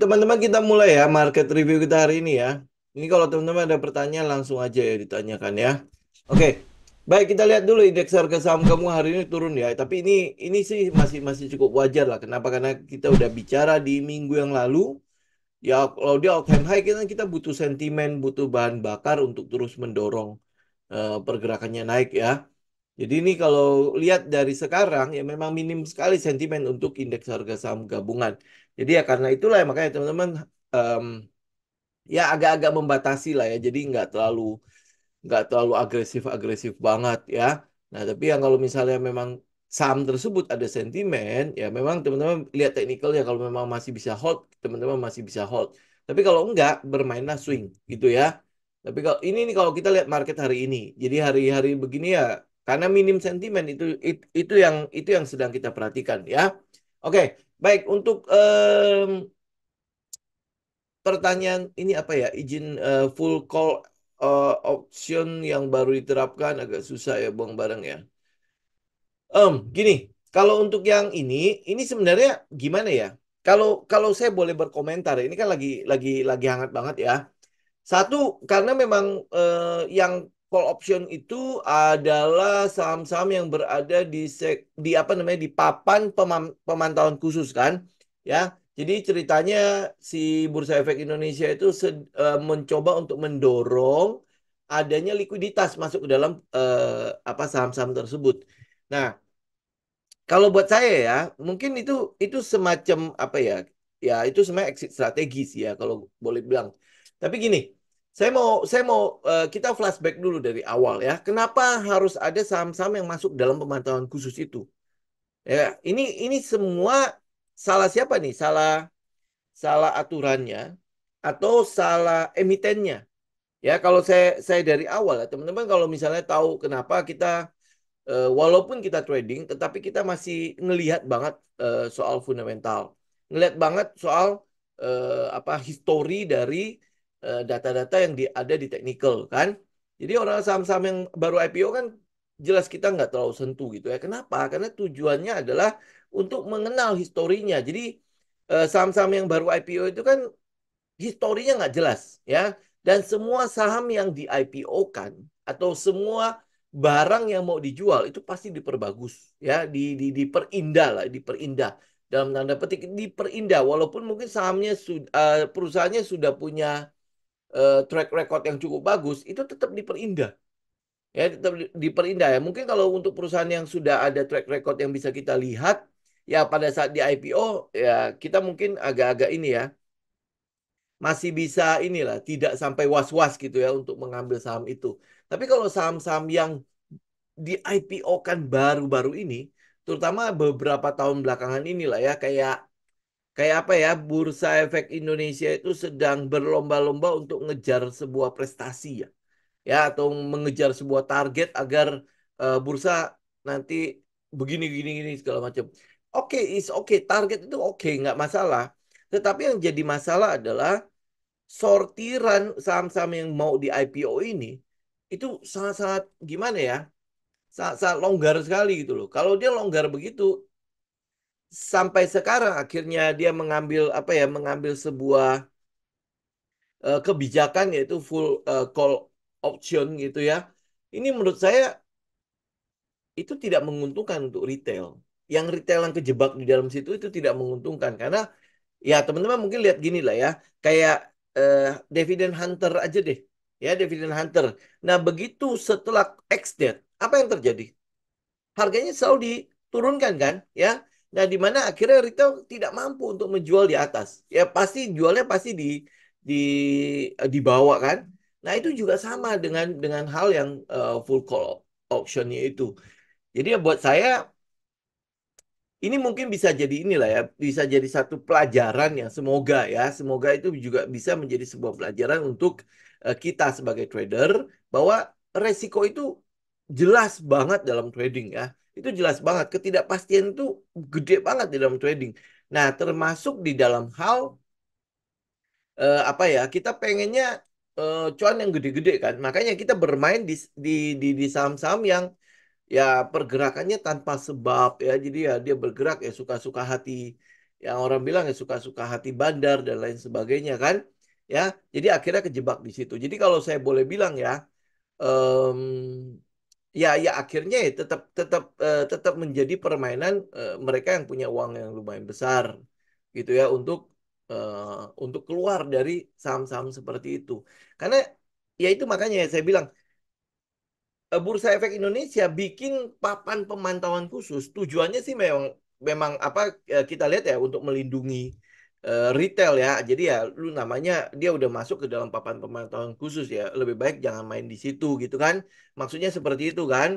teman-teman kita mulai ya market review kita hari ini ya. Ini kalau teman-teman ada pertanyaan langsung aja ya ditanyakan ya. Oke. Okay. Baik, kita lihat dulu indeks harga saham kamu hari ini turun ya. Tapi ini ini sih masih masih cukup wajar lah. Kenapa? Karena kita udah bicara di minggu yang lalu ya kalau dia all time high kita kita butuh sentimen, butuh bahan bakar untuk terus mendorong uh, pergerakannya naik ya. Jadi ini kalau lihat dari sekarang ya memang minim sekali sentimen untuk indeks harga saham gabungan. Jadi ya karena itulah ya, makanya teman-teman um, ya agak-agak membatasi lah ya. Jadi nggak terlalu nggak terlalu agresif-agresif banget ya. Nah tapi yang kalau misalnya memang saham tersebut ada sentimen ya memang teman-teman lihat technical ya kalau memang masih bisa hold teman-teman masih bisa hold. Tapi kalau enggak bermainlah swing gitu ya. Tapi kalau ini nih kalau kita lihat market hari ini. Jadi hari-hari begini ya karena minim sentimen itu itu yang itu yang sedang kita perhatikan ya. Oke, baik untuk um, pertanyaan ini apa ya? Izin uh, full call uh, option yang baru diterapkan agak susah ya buang barang ya. Um, gini, kalau untuk yang ini, ini sebenarnya gimana ya? Kalau kalau saya boleh berkomentar, ini kan lagi lagi lagi hangat banget ya. Satu karena memang uh, yang call option itu adalah saham-saham yang berada di sek, di apa namanya di papan pemam, pemantauan khusus kan ya jadi ceritanya si Bursa Efek Indonesia itu sed, e, mencoba untuk mendorong adanya likuiditas masuk ke dalam e, apa saham-saham tersebut nah kalau buat saya ya mungkin itu itu semacam apa ya ya itu semacam exit strategis ya kalau boleh bilang tapi gini saya mau saya mau uh, kita flashback dulu dari awal ya. Kenapa harus ada saham-saham yang masuk dalam pemantauan khusus itu? Ya, ini ini semua salah siapa nih? Salah salah aturannya atau salah emitennya? Ya, kalau saya saya dari awal ya, teman-teman kalau misalnya tahu kenapa kita uh, walaupun kita trading tetapi kita masih ngelihat banget uh, soal fundamental. Ngelihat banget soal uh, apa histori dari Eh, data-data yang di, ada di technical kan. Jadi orang saham-saham yang baru IPO kan jelas kita nggak terlalu sentuh gitu ya. Kenapa? Karena tujuannya adalah untuk mengenal historinya. Jadi eh, saham-saham yang baru IPO itu kan historinya nggak jelas ya. Dan semua saham yang di IPO-kan atau semua barang yang mau dijual itu pasti diperbagus ya, di, di diperindah lah, diperindah dalam tanda petik diperindah walaupun mungkin sahamnya sudah eh, perusahaannya sudah punya uh, track record yang cukup bagus itu tetap diperindah ya tetap diperindah ya mungkin kalau untuk perusahaan yang sudah ada track record yang bisa kita lihat ya pada saat di IPO ya kita mungkin agak-agak ini ya masih bisa inilah tidak sampai was-was gitu ya untuk mengambil saham itu tapi kalau saham-saham yang di IPO kan baru-baru ini terutama beberapa tahun belakangan inilah ya kayak kayak apa ya bursa efek Indonesia itu sedang berlomba-lomba untuk ngejar sebuah prestasi ya ya atau mengejar sebuah target agar uh, bursa nanti begini gini gini segala macam oke okay, is oke okay. target itu oke okay, nggak masalah tetapi yang jadi masalah adalah sortiran saham-saham yang mau di IPO ini itu sangat-sangat gimana ya sangat-sangat longgar sekali gitu loh kalau dia longgar begitu sampai sekarang akhirnya dia mengambil apa ya mengambil sebuah uh, kebijakan yaitu full uh, call option gitu ya. Ini menurut saya itu tidak menguntungkan untuk retail. Yang retail yang kejebak di dalam situ itu tidak menguntungkan karena ya teman-teman mungkin lihat gini lah ya kayak uh, eh, dividend hunter aja deh ya dividend hunter. Nah begitu setelah ex date apa yang terjadi? Harganya selalu diturunkan kan ya Nah, di mana akhirnya retail tidak mampu untuk menjual di atas. Ya pasti jualnya pasti di di eh, di kan. Nah, itu juga sama dengan dengan hal yang uh, full call auctionnya itu. Jadi ya buat saya ini mungkin bisa jadi inilah ya, bisa jadi satu pelajaran yang semoga ya, semoga itu juga bisa menjadi sebuah pelajaran untuk uh, kita sebagai trader bahwa resiko itu jelas banget dalam trading ya itu jelas banget ketidakpastian itu gede banget di dalam trading. Nah, termasuk di dalam hal eh, apa ya? Kita pengennya eh, cuan yang gede-gede kan. Makanya kita bermain di di di, di saham-saham yang ya pergerakannya tanpa sebab ya. Jadi ya dia bergerak ya suka-suka hati yang orang bilang ya suka-suka hati bandar dan lain sebagainya kan. Ya, jadi akhirnya kejebak di situ. Jadi kalau saya boleh bilang ya, um, ya ya akhirnya ya tetap tetap uh, eh, tetap menjadi permainan uh, mereka yang punya uang yang lumayan besar gitu ya untuk uh, untuk keluar dari saham-saham seperti itu karena ya itu makanya ya saya bilang uh, bursa efek Indonesia bikin papan pemantauan khusus tujuannya sih memang memang apa kita lihat ya untuk melindungi uh, retail ya. Jadi ya lu namanya dia udah masuk ke dalam papan pemantauan khusus ya. Lebih baik jangan main di situ gitu kan. Maksudnya seperti itu kan.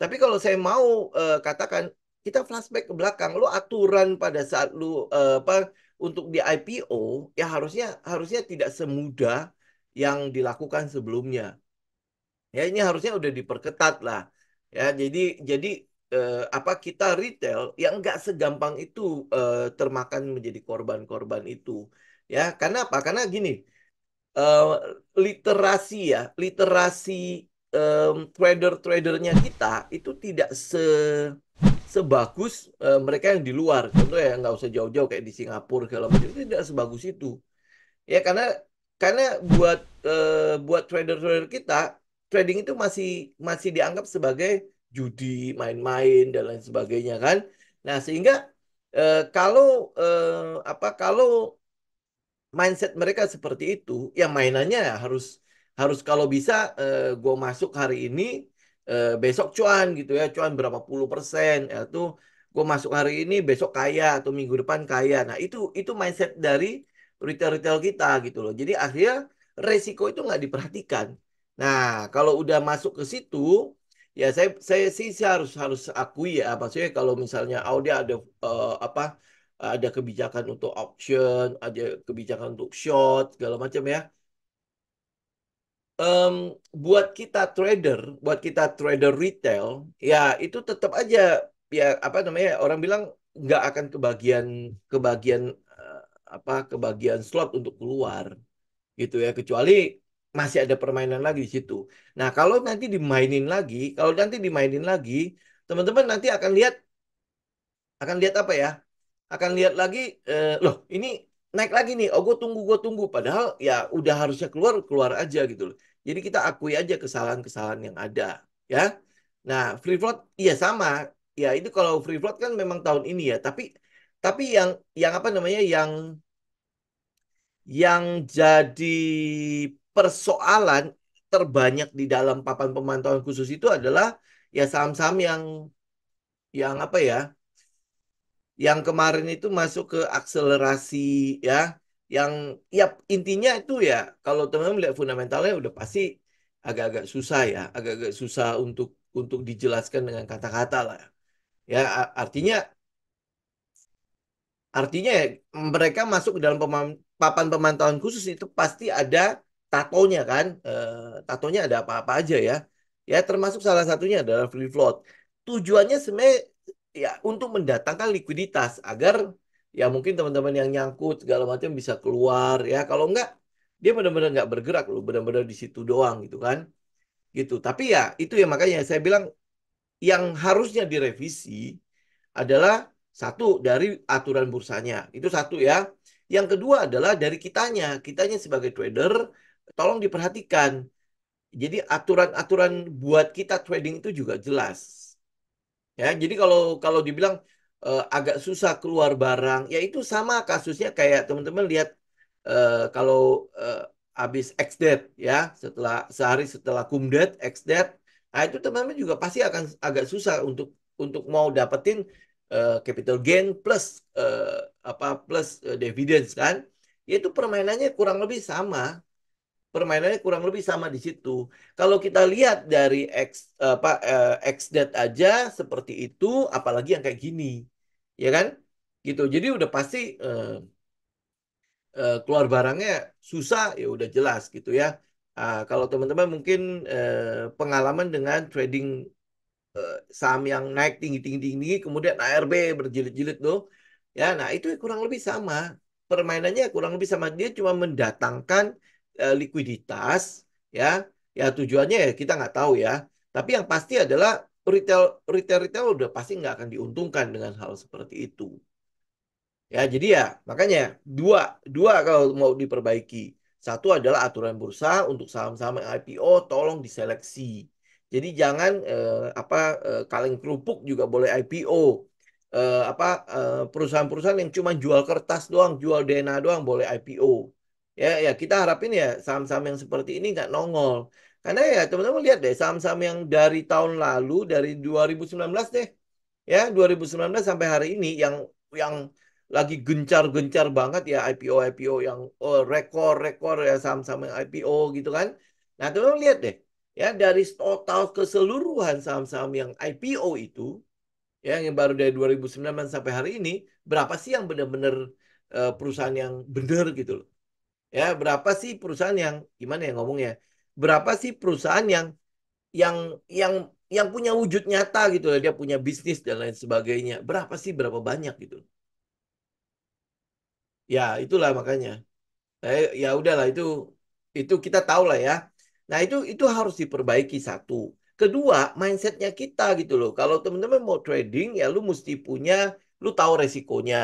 Tapi kalau saya mau uh, katakan kita flashback ke belakang, lu aturan pada saat lu uh, apa untuk di IPO ya harusnya harusnya tidak semudah yang dilakukan sebelumnya. Ya ini harusnya udah diperketat lah. Ya jadi jadi eh, apa kita retail yang nggak segampang itu eh, termakan menjadi korban-korban itu ya karena apa karena gini eh, literasi ya literasi eh, trader-tradernya kita itu tidak se sebagus uh, mereka yang di luar contoh ya nggak usah jauh-jauh kayak di Singapura kalau begitu tidak sebagus itu ya karena karena buat uh, buat trader trader kita trading itu masih masih dianggap sebagai judi, main-main dan lain sebagainya kan. Nah, sehingga eh, kalau eh, apa kalau mindset mereka seperti itu, ya mainannya harus harus kalau bisa eh, gue masuk hari ini eh, besok cuan gitu ya, cuan berapa puluh persen ya tuh gue masuk hari ini besok kaya atau minggu depan kaya. Nah, itu itu mindset dari retail-retail kita gitu loh. Jadi akhirnya resiko itu nggak diperhatikan. Nah, kalau udah masuk ke situ, Ya saya saya sih saya harus harus akui ya maksudnya kalau misalnya Audi oh, ada uh, apa ada kebijakan untuk option, ada kebijakan untuk short segala macam ya. Um, buat kita trader, buat kita trader retail, ya itu tetap aja ya apa namanya orang bilang nggak akan kebagian kebagian uh, apa kebagian slot untuk keluar gitu ya kecuali masih ada permainan lagi di situ. Nah, kalau nanti dimainin lagi, kalau nanti dimainin lagi, teman-teman nanti akan lihat akan lihat apa ya? Akan lihat lagi eh, loh, ini naik lagi nih. Oh, gue tunggu, gue tunggu. Padahal ya udah harusnya keluar, keluar aja gitu loh. Jadi kita akui aja kesalahan-kesalahan yang ada, ya. Nah, free float iya sama. Ya, itu kalau free float kan memang tahun ini ya, tapi tapi yang yang apa namanya? yang yang jadi persoalan terbanyak di dalam papan pemantauan khusus itu adalah ya saham-saham yang yang apa ya yang kemarin itu masuk ke akselerasi ya yang ya intinya itu ya kalau teman-teman melihat fundamentalnya udah pasti agak-agak susah ya agak-agak susah untuk untuk dijelaskan dengan kata-kata lah ya artinya artinya mereka masuk ke dalam papan pemantauan khusus itu pasti ada tatonya kan uh, tatonya ada apa-apa aja ya ya termasuk salah satunya adalah free float tujuannya sebenarnya ya untuk mendatangkan likuiditas agar ya mungkin teman-teman yang nyangkut segala macam bisa keluar ya kalau enggak dia benar-benar nggak bergerak loh benar-benar di situ doang gitu kan gitu tapi ya itu yang makanya saya bilang yang harusnya direvisi adalah satu dari aturan bursanya itu satu ya yang kedua adalah dari kitanya kitanya sebagai trader tolong diperhatikan. Jadi aturan-aturan buat kita trading itu juga jelas. Ya, jadi kalau kalau dibilang uh, agak susah keluar barang, ya itu sama kasusnya kayak teman-teman lihat uh, kalau uh, habis ex-date ya, setelah sehari setelah cum-date ex-date, nah itu teman-teman juga pasti akan agak susah untuk untuk mau dapetin uh, capital gain plus uh, apa plus uh, dividends kan. itu permainannya kurang lebih sama permainannya kurang lebih sama di situ. Kalau kita lihat dari X apa eh, x dead aja seperti itu, apalagi yang kayak gini, ya kan? Gitu. Jadi udah pasti uh, uh, keluar barangnya susah, ya udah jelas gitu ya. Uh, kalau teman-teman mungkin uh, pengalaman dengan trading uh, saham yang naik tinggi-tinggi-tinggi, kemudian ARB berjilid-jilid tuh, ya, nah itu kurang lebih sama. Permainannya kurang lebih sama dia cuma mendatangkan Eh, likuiditas ya ya tujuannya ya kita nggak tahu ya tapi yang pasti adalah retail retail retail udah pasti nggak akan diuntungkan dengan hal seperti itu ya jadi ya makanya dua dua kalau mau diperbaiki satu adalah aturan bursa untuk saham-saham IPO tolong diseleksi jadi jangan eh, apa eh, kaleng kerupuk juga boleh IPO eh, apa eh, perusahaan-perusahaan yang cuma jual kertas doang jual DNA doang boleh IPO Ya, ya kita harapin ya saham-saham yang seperti ini nggak nongol. Karena ya teman-teman lihat deh saham-saham yang dari tahun lalu dari 2019 deh. Ya, 2019 sampai hari ini yang yang lagi gencar-gencar banget ya IPO IPO yang oh, rekor-rekor ya saham-saham yang IPO gitu kan. Nah, teman-teman lihat deh. Ya, dari total keseluruhan saham-saham yang IPO itu ya yang baru dari 2019 sampai hari ini berapa sih yang benar-benar uh, perusahaan yang benar gitu loh. Ya, berapa sih perusahaan yang gimana ya ngomongnya? Berapa sih perusahaan yang yang yang yang punya wujud nyata gitu dia punya bisnis dan lain sebagainya. Berapa sih berapa banyak gitu. Ya, itulah makanya. Eh, ya udahlah itu itu kita tahu lah ya. Nah, itu itu harus diperbaiki satu. Kedua, mindsetnya kita gitu loh. Kalau teman-teman mau trading ya lu mesti punya lu tahu resikonya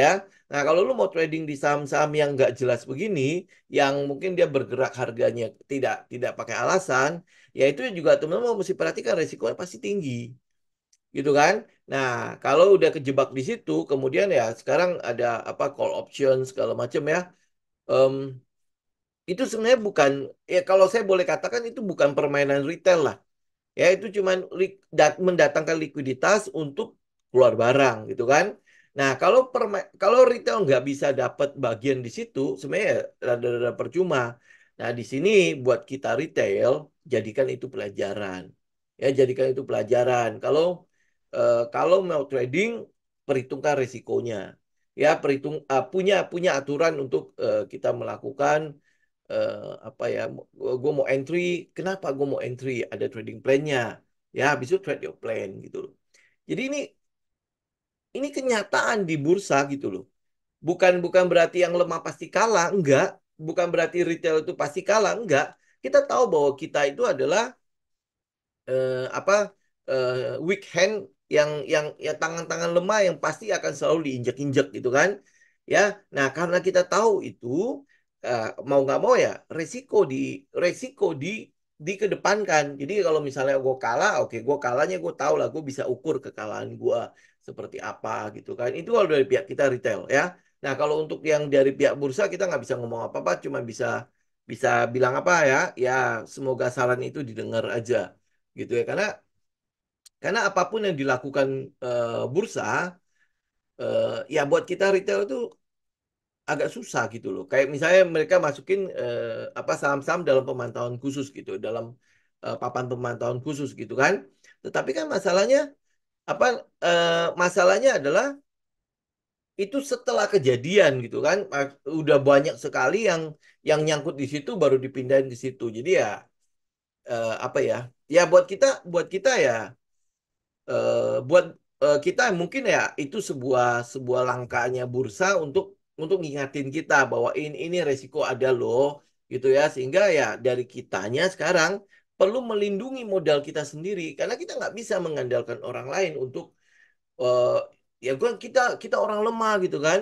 ya. Nah, kalau lu mau trading di saham-saham yang nggak jelas begini, yang mungkin dia bergerak harganya tidak tidak pakai alasan, ya itu juga teman-teman mesti perhatikan resikonya pasti tinggi. Gitu kan? Nah, kalau udah kejebak di situ, kemudian ya sekarang ada apa call option segala macam ya. Um, itu sebenarnya bukan ya kalau saya boleh katakan itu bukan permainan retail lah. Ya itu cuman li, dat, mendatangkan likuiditas untuk keluar barang gitu kan. Nah, kalau perma- kalau retail nggak bisa dapat bagian di situ, sebenarnya rada-rada ya percuma. Nah, di sini buat kita retail, jadikan itu pelajaran. Ya, jadikan itu pelajaran. Kalau eh, kalau mau trading, perhitungkan resikonya. Ya, perhitung uh, punya punya aturan untuk eh, kita melakukan eh, apa ya, gue mau entry, kenapa gue mau entry? Ada trading plan-nya. Ya, habis itu trade your plan gitu Jadi ini ini kenyataan di bursa gitu loh. Bukan bukan berarti yang lemah pasti kalah, enggak. Bukan berarti retail itu pasti kalah, enggak. Kita tahu bahwa kita itu adalah eh, apa eh, weak hand yang yang ya tangan-tangan lemah yang pasti akan selalu diinjak-injak gitu kan ya nah karena kita tahu itu eh, mau nggak mau ya resiko di resiko di dikedepankan jadi kalau misalnya gue kalah oke okay, gue kalahnya gue tahu lah gue bisa ukur kekalahan gue seperti apa gitu kan. Itu kalau dari pihak kita retail ya. Nah kalau untuk yang dari pihak bursa kita nggak bisa ngomong apa-apa, cuma bisa bisa bilang apa ya, ya semoga saran itu didengar aja gitu ya. Karena karena apapun yang dilakukan e, bursa, e, ya buat kita retail itu agak susah gitu loh. Kayak misalnya mereka masukin e, apa saham-saham dalam pemantauan khusus gitu, dalam e, papan pemantauan khusus gitu kan. Tetapi kan masalahnya apa e, masalahnya adalah itu setelah kejadian gitu kan udah banyak sekali yang yang nyangkut di situ baru dipindahin ke situ jadi ya e, apa ya ya buat kita buat kita ya e, buat e, kita mungkin ya itu sebuah sebuah langkahnya bursa untuk untuk ngingatin kita bahwa ini ini resiko ada loh gitu ya sehingga ya dari kitanya sekarang perlu melindungi modal kita sendiri karena kita nggak bisa mengandalkan orang lain untuk uh, ya gua kita kita orang lemah gitu kan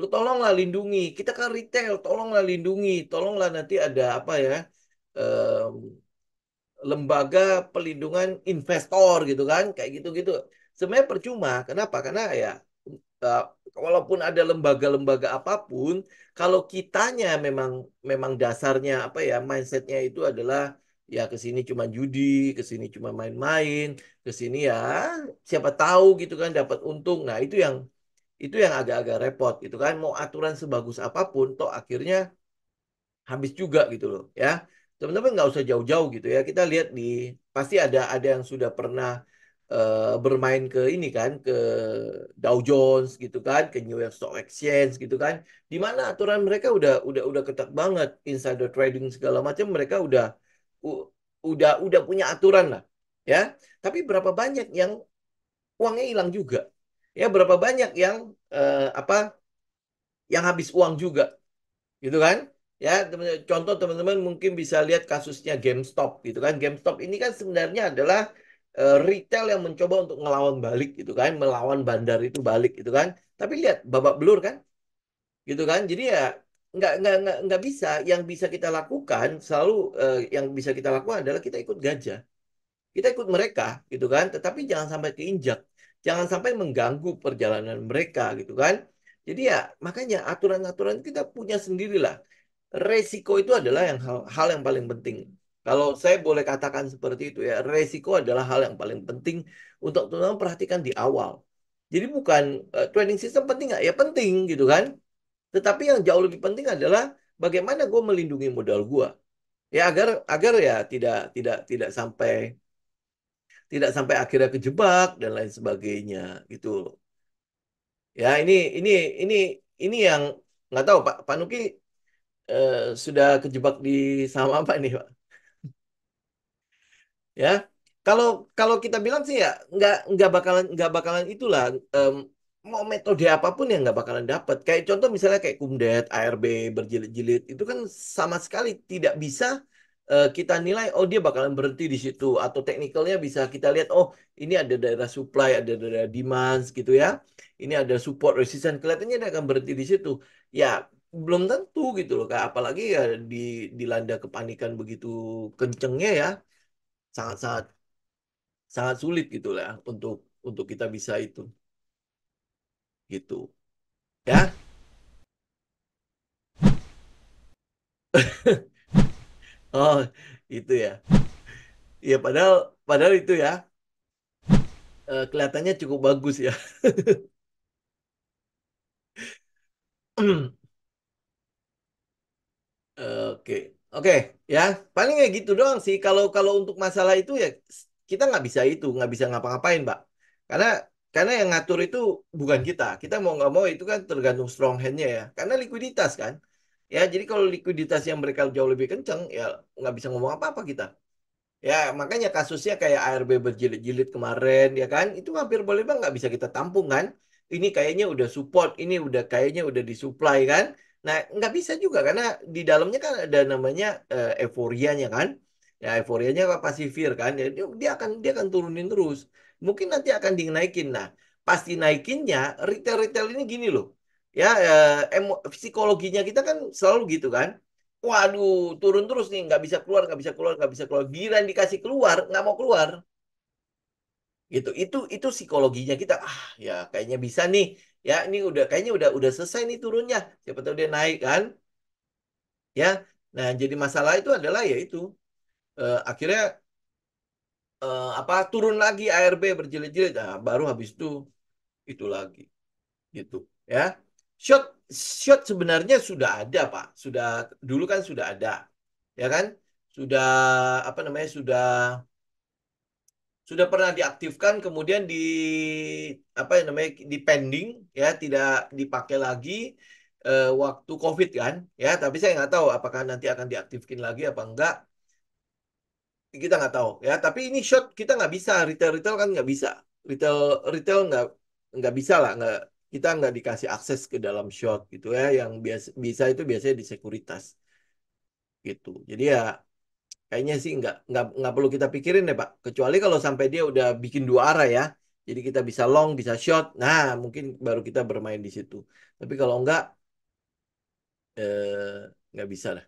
lu tolonglah lindungi kita kan retail tolonglah lindungi tolonglah nanti ada apa ya um, lembaga pelindungan investor gitu kan kayak gitu gitu sebenarnya percuma kenapa karena ya uh, walaupun ada lembaga-lembaga apapun kalau kitanya memang memang dasarnya apa ya mindsetnya itu adalah ya ke sini cuma judi, ke sini cuma main-main, ke sini ya siapa tahu gitu kan dapat untung. Nah, itu yang itu yang agak-agak repot gitu kan. Mau aturan sebagus apapun toh akhirnya habis juga gitu loh ya. Teman-teman nggak usah jauh-jauh gitu ya. Kita lihat di pasti ada ada yang sudah pernah uh, bermain ke ini kan ke Dow Jones gitu kan ke New York Stock Exchange gitu kan di mana aturan mereka udah udah udah ketat banget insider trading segala macam mereka udah udah udah punya aturan lah ya tapi berapa banyak yang uangnya hilang juga ya berapa banyak yang eh, apa yang habis uang juga gitu kan ya temen, contoh teman-teman mungkin bisa lihat kasusnya GameStop gitu kan GameStop ini kan sebenarnya adalah eh, retail yang mencoba untuk ngelawan balik gitu kan melawan bandar itu balik gitu kan tapi lihat babak belur kan gitu kan jadi ya nggak nggak nggak nggak bisa yang bisa kita lakukan selalu uh, yang bisa kita lakukan adalah kita ikut gajah kita ikut mereka gitu kan tetapi jangan sampai keinjak jangan sampai mengganggu perjalanan mereka gitu kan jadi ya makanya aturan-aturan kita punya sendirilah resiko itu adalah yang hal, hal yang paling penting kalau saya boleh katakan seperti itu ya resiko adalah hal yang paling penting untuk teman-teman perhatikan di awal jadi bukan uh, training system penting nggak ya penting gitu kan tetapi yang jauh lebih penting adalah bagaimana gue melindungi modal gue. Ya agar agar ya tidak tidak tidak sampai tidak sampai akhirnya kejebak dan lain sebagainya gitu. Ya ini ini ini ini yang nggak tahu Pak Panuki eh, sudah kejebak di sama apa ini Pak? ya kalau kalau kita bilang sih ya nggak nggak bakalan nggak bakalan itulah um, mau metode apapun ya nggak bakalan dapat. Kayak contoh misalnya kayak kumdet, ARB berjilid-jilid itu kan sama sekali tidak bisa uh, kita nilai oh dia bakalan berhenti di situ atau teknikalnya bisa kita lihat oh ini ada daerah supply, ada daerah demand gitu ya. Ini ada support resistance kelihatannya dia akan berhenti di situ. Ya belum tentu gitu loh kak apalagi ya di dilanda kepanikan begitu kencengnya ya sangat-sangat sangat sulit gitu lah untuk untuk kita bisa itu gitu ya oh itu ya ya padahal padahal itu ya eh, kelihatannya cukup bagus ya Oke, oke, ya paling kayak gitu doang sih. Kalau kalau untuk masalah itu ya kita nggak bisa itu, nggak bisa ngapa-ngapain, Mbak. Karena karena yang ngatur itu bukan kita. Kita mau nggak mau itu kan tergantung strong hand-nya ya. Karena likuiditas kan. Ya, jadi kalau likuiditas yang mereka jauh lebih kenceng, ya nggak bisa ngomong apa-apa kita. Ya, makanya kasusnya kayak ARB berjilid-jilid kemarin, ya kan? Itu hampir boleh banget nggak bisa kita tampung kan? Ini kayaknya udah support, ini udah kayaknya udah disuplai kan? Nah, nggak bisa juga karena di dalamnya kan ada namanya uh, euforianya kan? ya euforianya pasti fear kan ya, dia akan dia akan turunin terus mungkin nanti akan dinaikin. Nah, pasti naikinnya retail-retail ini gini loh. Ya, eh, emo, psikologinya kita kan selalu gitu kan. Waduh, turun terus nih, nggak bisa keluar, nggak bisa keluar, nggak bisa keluar. Giran dikasih keluar, nggak mau keluar. Gitu. Itu itu psikologinya kita. Ah, ya kayaknya bisa nih. Ya, ini udah kayaknya udah udah selesai nih turunnya. Siapa tahu dia naik kan. Ya. Nah, jadi masalah itu adalah ya itu. Eh, akhirnya uh, apa turun lagi ARB berjilid-jilid nah, baru habis itu itu lagi gitu ya shot shot sebenarnya sudah ada pak sudah dulu kan sudah ada ya kan sudah apa namanya sudah sudah pernah diaktifkan kemudian di apa namanya di pending ya tidak dipakai lagi uh, waktu covid kan ya tapi saya nggak tahu apakah nanti akan diaktifkan lagi apa enggak kita nggak tahu ya tapi ini shot kita nggak bisa retail retail kan nggak bisa retail retail nggak nggak bisa lah nggak kita nggak dikasih akses ke dalam shot gitu ya yang biasa bisa itu biasanya di sekuritas gitu jadi ya kayaknya sih nggak nggak nggak perlu kita pikirin deh pak kecuali kalau sampai dia udah bikin dua arah ya jadi kita bisa long bisa short nah mungkin baru kita bermain di situ tapi kalau nggak eh, nggak bisa lah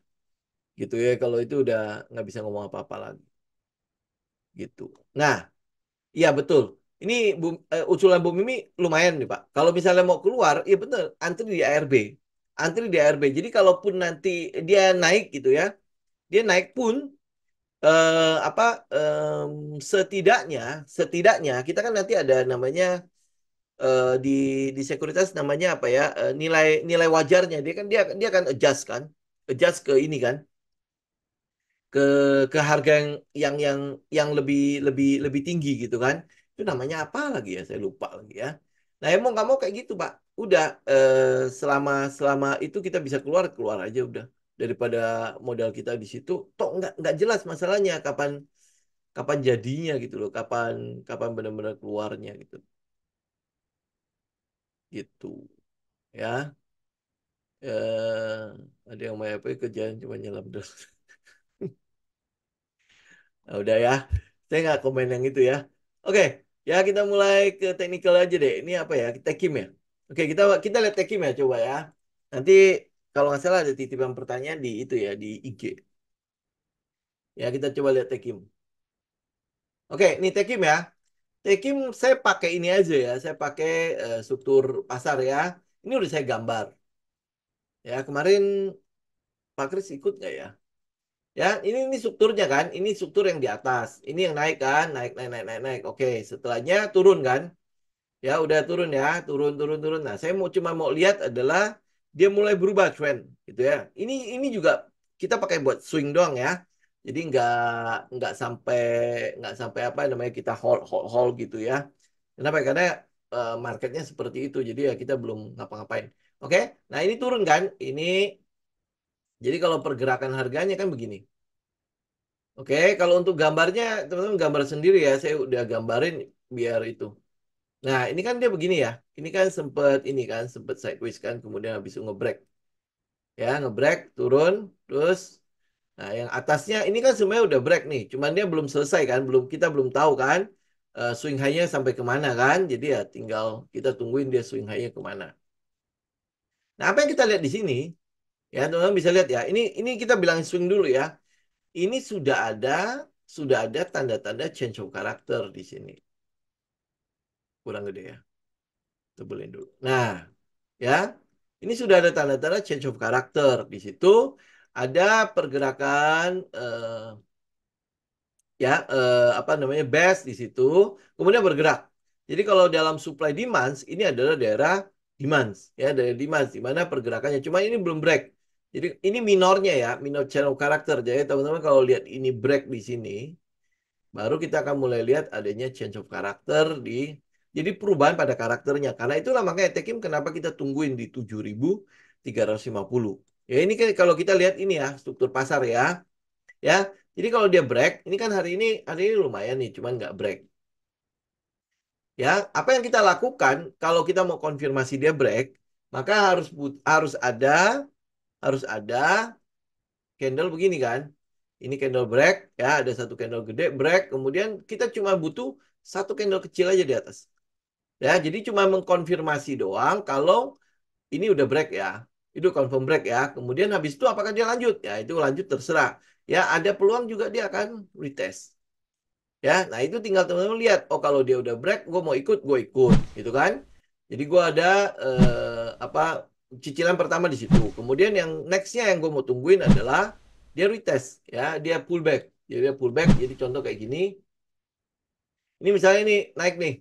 gitu ya kalau itu udah nggak bisa ngomong apa-apa lagi gitu. Nah, iya betul. Ini uculan uh, eh, usulan Bu Mimi lumayan nih Pak. Kalau misalnya mau keluar, ya betul. antri di ARB. Antri di ARB. Jadi kalaupun nanti dia naik gitu ya, dia naik pun eh, apa eh, setidaknya setidaknya kita kan nanti ada namanya eh, di di sekuritas namanya apa ya eh, nilai nilai wajarnya dia kan dia dia akan adjust kan adjust ke ini kan ke ke harga yang yang yang yang lebih lebih lebih tinggi gitu kan itu namanya apa lagi ya saya lupa lagi ya nah emang ya mau kayak gitu pak udah eh, selama selama itu kita bisa keluar keluar aja udah daripada modal kita di situ toh nggak nggak jelas masalahnya kapan kapan jadinya gitu loh kapan kapan benar-benar keluarnya gitu gitu ya eh, ada yang mau apa ya? kerjaan cuma nyelam doang Nah, udah ya. Saya nggak komen yang itu ya. Oke, ya kita mulai ke technical aja deh. Ini apa ya? Kita kim ya. Oke, kita kita lihat tekim ya coba ya. Nanti kalau nggak salah ada titipan pertanyaan di itu ya di IG. Ya kita coba lihat Tekim. Oke, ini Tekim ya. Tekim saya pakai ini aja ya. Saya pakai uh, struktur pasar ya. Ini udah saya gambar. Ya kemarin Pak Kris ikut nggak ya? Ya, ini ini strukturnya kan, ini struktur yang di atas, ini yang naik kan, naik naik naik naik naik. Oke, setelahnya turun kan, ya udah turun ya, turun turun turun. Nah, saya mau cuma mau lihat adalah dia mulai berubah trend, gitu ya. Ini ini juga kita pakai buat swing doang ya. Jadi nggak nggak sampai nggak sampai apa namanya kita hold hold hold gitu ya. Kenapa? Karena uh, marketnya seperti itu. Jadi ya kita belum ngapa-ngapain. Oke, nah ini turun kan? Ini jadi kalau pergerakan harganya kan begini. Oke, kalau untuk gambarnya teman-teman gambar sendiri ya. Saya udah gambarin biar itu. Nah, ini kan dia begini ya. Ini kan sempat ini kan sempat sideways kan kemudian habis ngebreak. Ya, ngebreak turun terus Nah, yang atasnya ini kan sebenarnya udah break nih, cuman dia belum selesai kan, belum kita belum tahu kan eh, swing high-nya sampai kemana kan, jadi ya tinggal kita tungguin dia swing high-nya kemana. Nah, apa yang kita lihat di sini? Ya, teman-teman bisa lihat ya. Ini ini kita bilang swing dulu ya. Ini sudah ada sudah ada tanda-tanda change of character di sini. Kurang gede ya. Tebelin dulu. Nah, ya. Ini sudah ada tanda-tanda change of character di situ. Ada pergerakan uh, ya uh, apa namanya best di situ. Kemudian bergerak. Jadi kalau dalam supply demand ini adalah daerah demand ya dari demand di mana pergerakannya cuma ini belum break jadi ini minornya ya, minor channel karakter. Jadi teman-teman kalau lihat ini break di sini, baru kita akan mulai lihat adanya change of karakter di jadi perubahan pada karakternya. Karena itulah makanya Tekim kenapa kita tungguin di 7350. Ya ini kan kalau kita lihat ini ya, struktur pasar ya. Ya, jadi kalau dia break, ini kan hari ini hari ini lumayan nih, cuman nggak break. Ya, apa yang kita lakukan kalau kita mau konfirmasi dia break, maka harus harus ada harus ada candle begini kan. Ini candle break ya, ada satu candle gede break, kemudian kita cuma butuh satu candle kecil aja di atas. Ya, jadi cuma mengkonfirmasi doang kalau ini udah break ya. Itu confirm break ya. Kemudian habis itu apakah dia lanjut? Ya, itu lanjut terserah. Ya, ada peluang juga dia akan retest. Ya, nah itu tinggal teman-teman lihat, oh kalau dia udah break, gue mau ikut, gue ikut, gitu kan? Jadi gue ada eh, apa cicilan pertama di situ. Kemudian yang nextnya yang gue mau tungguin adalah dia retest, ya dia pullback. Jadi dia pullback. Jadi contoh kayak gini. Ini misalnya ini naik nih,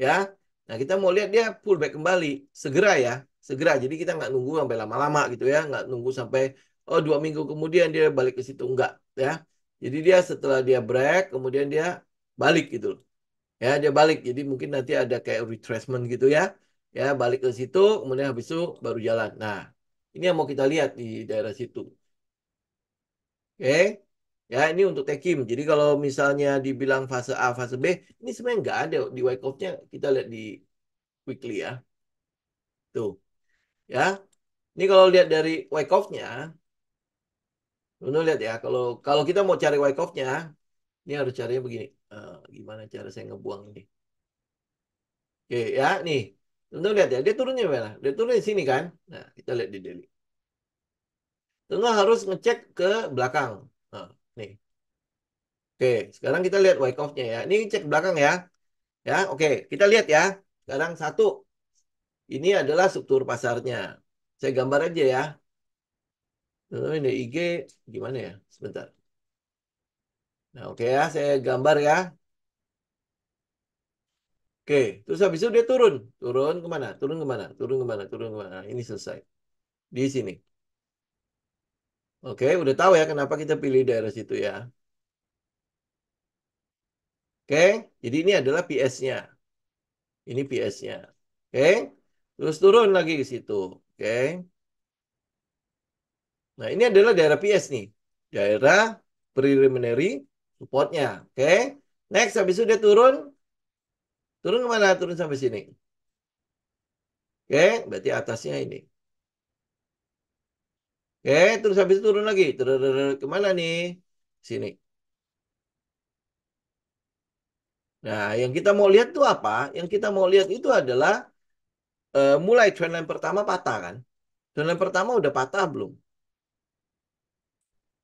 ya. Nah kita mau lihat dia pullback kembali segera ya, segera. Jadi kita nggak nunggu sampai lama-lama gitu ya, nggak nunggu sampai oh dua minggu kemudian dia balik ke situ enggak ya. Jadi dia setelah dia break, kemudian dia balik gitu Ya, dia balik. Jadi mungkin nanti ada kayak retracement gitu ya ya balik ke situ kemudian habis itu baru jalan nah ini yang mau kita lihat di daerah situ oke okay? ya ini untuk tekim jadi kalau misalnya dibilang fase A fase B ini sebenarnya nggak ada di wake off nya kita lihat di weekly ya tuh ya ini kalau lihat dari wake off nya lihat ya kalau kalau kita mau cari wake off nya ini harus caranya begini uh, gimana cara saya ngebuang ini oke okay, ya nih Tentu lihat ya, dia turunnya mana? Dia turun di sini kan? Nah, kita lihat di daily. Tentu harus ngecek ke belakang. Nah, nih. Oke, sekarang kita lihat wake off-nya ya. Ini cek belakang ya. Ya, oke, kita lihat ya. Sekarang satu. Ini adalah struktur pasarnya. Saya gambar aja ya. Ini IG gimana ya? Sebentar. Nah, oke ya, saya gambar ya. Oke, terus habis itu dia turun. Turun kemana? Turun kemana? Turun kemana? Turun kemana? Nah, ini selesai. Di sini. Oke, udah tahu ya kenapa kita pilih daerah situ ya. Oke, jadi ini adalah PS-nya. Ini PS-nya. Oke, terus turun lagi ke situ. Oke. Nah, ini adalah daerah PS nih. Daerah preliminary support-nya. Oke, next habis itu dia turun Turun kemana? Turun sampai sini. Oke, berarti atasnya ini. Oke, terus habis itu turun lagi. Turun, turun kemana nih? Sini. Nah, yang kita mau lihat itu apa? Yang kita mau lihat itu adalah uh, mulai trendline pertama patah kan? Trendline pertama udah patah belum?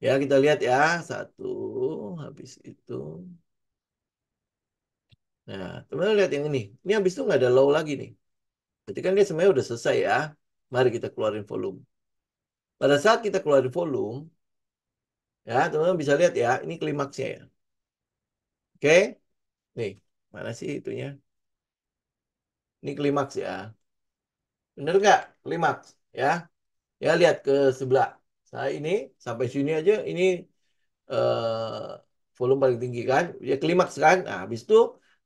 Ya, kita lihat ya. Satu, habis itu. Nah, teman-teman lihat yang ini. Ini habis itu nggak ada low lagi nih. Berarti kan dia sebenarnya udah selesai ya. Mari kita keluarin volume. Pada saat kita keluarin volume, ya teman-teman bisa lihat ya, ini klimaksnya ya. Oke, nih mana sih itunya? Ini klimaks ya. Bener nggak klimaks ya? Ya lihat ke sebelah. Saya ini sampai sini aja ini eh, volume paling tinggi kan, ya klimaks kan. Nah, habis itu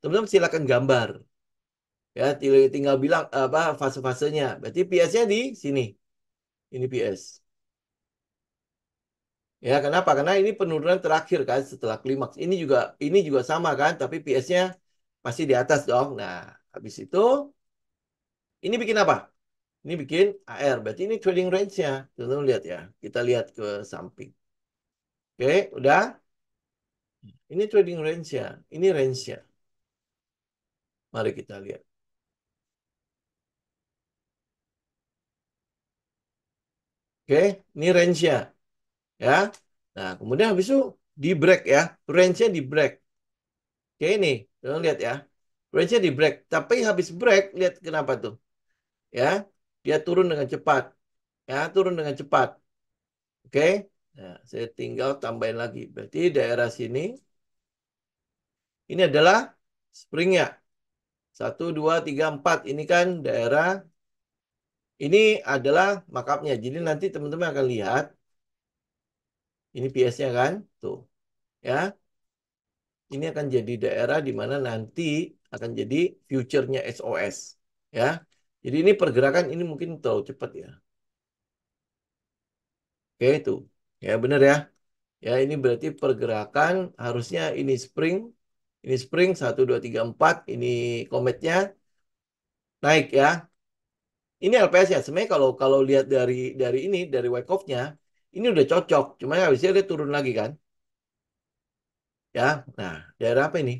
teman-teman silakan gambar. Ya, tinggal bilang apa fase-fasenya. Berarti PS-nya di sini. Ini PS. Ya, kenapa? Karena ini penurunan terakhir kan setelah klimaks. Ini juga ini juga sama kan, tapi PS-nya pasti di atas dong. Nah, habis itu ini bikin apa? Ini bikin AR. Berarti ini trading range-nya. Teman-teman lihat ya. Kita lihat ke samping. Oke, udah. Ini trading range-nya. Ini range-nya. Mari kita lihat. Oke, ini range-nya. Ya. Nah, kemudian habis itu di break ya. Range-nya di break. Oke, ini. Kalian lihat ya. Range-nya di break. Tapi habis break, lihat kenapa tuh. Ya, dia turun dengan cepat. Ya, turun dengan cepat. Oke. Nah, saya tinggal tambahin lagi. Berarti daerah sini ini adalah spring-nya. Satu, dua, tiga, empat. Ini kan daerah. Ini adalah makapnya. Jadi nanti teman-teman akan lihat. Ini PS-nya kan. Tuh. Ya. Ini akan jadi daerah di mana nanti akan jadi future-nya SOS. Ya. Jadi ini pergerakan ini mungkin terlalu cepat ya. Oke itu. Ya benar ya. Ya ini berarti pergerakan harusnya ini spring ini spring 1, 2, 3, 4. Ini kometnya naik ya. Ini LPS ya. Sebenarnya kalau kalau lihat dari dari ini dari wake off-nya ini udah cocok. Cuma habisnya dia turun lagi kan. Ya. Nah, daerah apa ini?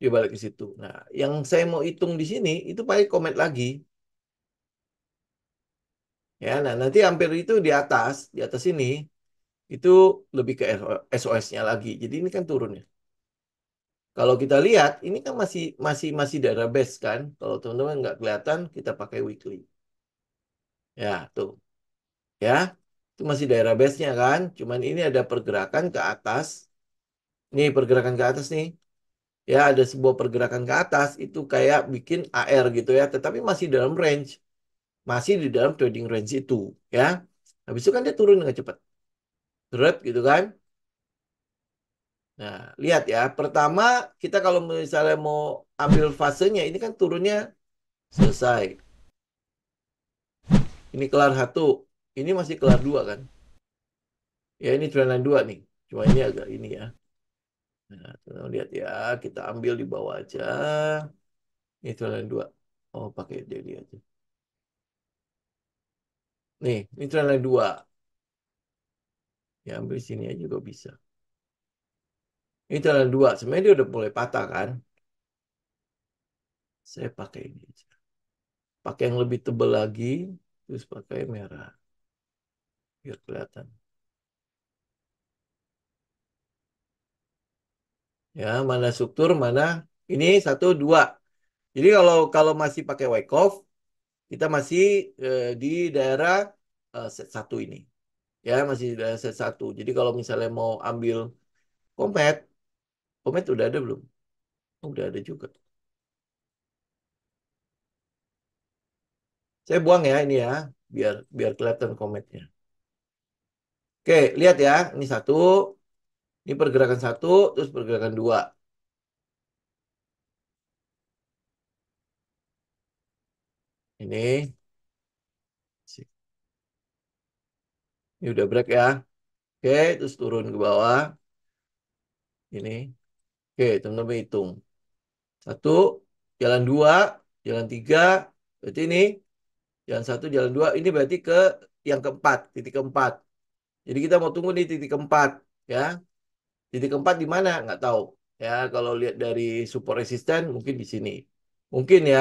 Dia balik ke situ. Nah, yang saya mau hitung di sini itu pakai komet lagi. Ya, nah nanti hampir itu di atas, di atas ini itu lebih ke SOS-nya lagi. Jadi ini kan turun ya. Kalau kita lihat, ini kan masih masih masih daerah base kan. Kalau teman-teman nggak kelihatan, kita pakai weekly. Ya, tuh. Ya, itu masih daerah base-nya kan. Cuman ini ada pergerakan ke atas. Ini pergerakan ke atas nih. Ya, ada sebuah pergerakan ke atas. Itu kayak bikin AR gitu ya. Tetapi masih dalam range. Masih di dalam trading range itu. Ya. Habis itu kan dia turun dengan cepat drop gitu kan. Nah, lihat ya. Pertama, kita kalau misalnya mau ambil fasenya, ini kan turunnya selesai. Ini kelar satu. Ini masih kelar dua kan. Ya, ini trendline dua nih. Cuma ini agak ini ya. Nah, lihat ya. Kita ambil di bawah aja. Ini trendline dua. Oh, pakai jadi aja. Nih, ini trendline dua ya ambil sini aja juga bisa ini jalan dua sebenarnya dia udah mulai patah kan saya pakai ini pakai yang lebih tebal lagi terus pakai merah biar kelihatan ya mana struktur mana ini satu dua jadi kalau kalau masih pakai Wyckoff kita masih eh, di daerah eh, set satu ini ya masih di set satu. Jadi kalau misalnya mau ambil komet, komet udah ada belum? Udah ada juga. Saya buang ya ini ya, biar biar kelihatan kometnya. Oke, lihat ya, ini satu, ini pergerakan satu, terus pergerakan dua. Ini Ini udah break ya. Oke, terus turun ke bawah. Ini. Oke, teman-teman hitung. Satu, jalan dua, jalan tiga. Berarti ini jalan satu, jalan dua. Ini berarti ke yang keempat, titik keempat. Jadi kita mau tunggu nih titik keempat. Ya. Titik keempat di mana? Nggak tahu. Ya, kalau lihat dari support resisten mungkin di sini. Mungkin ya.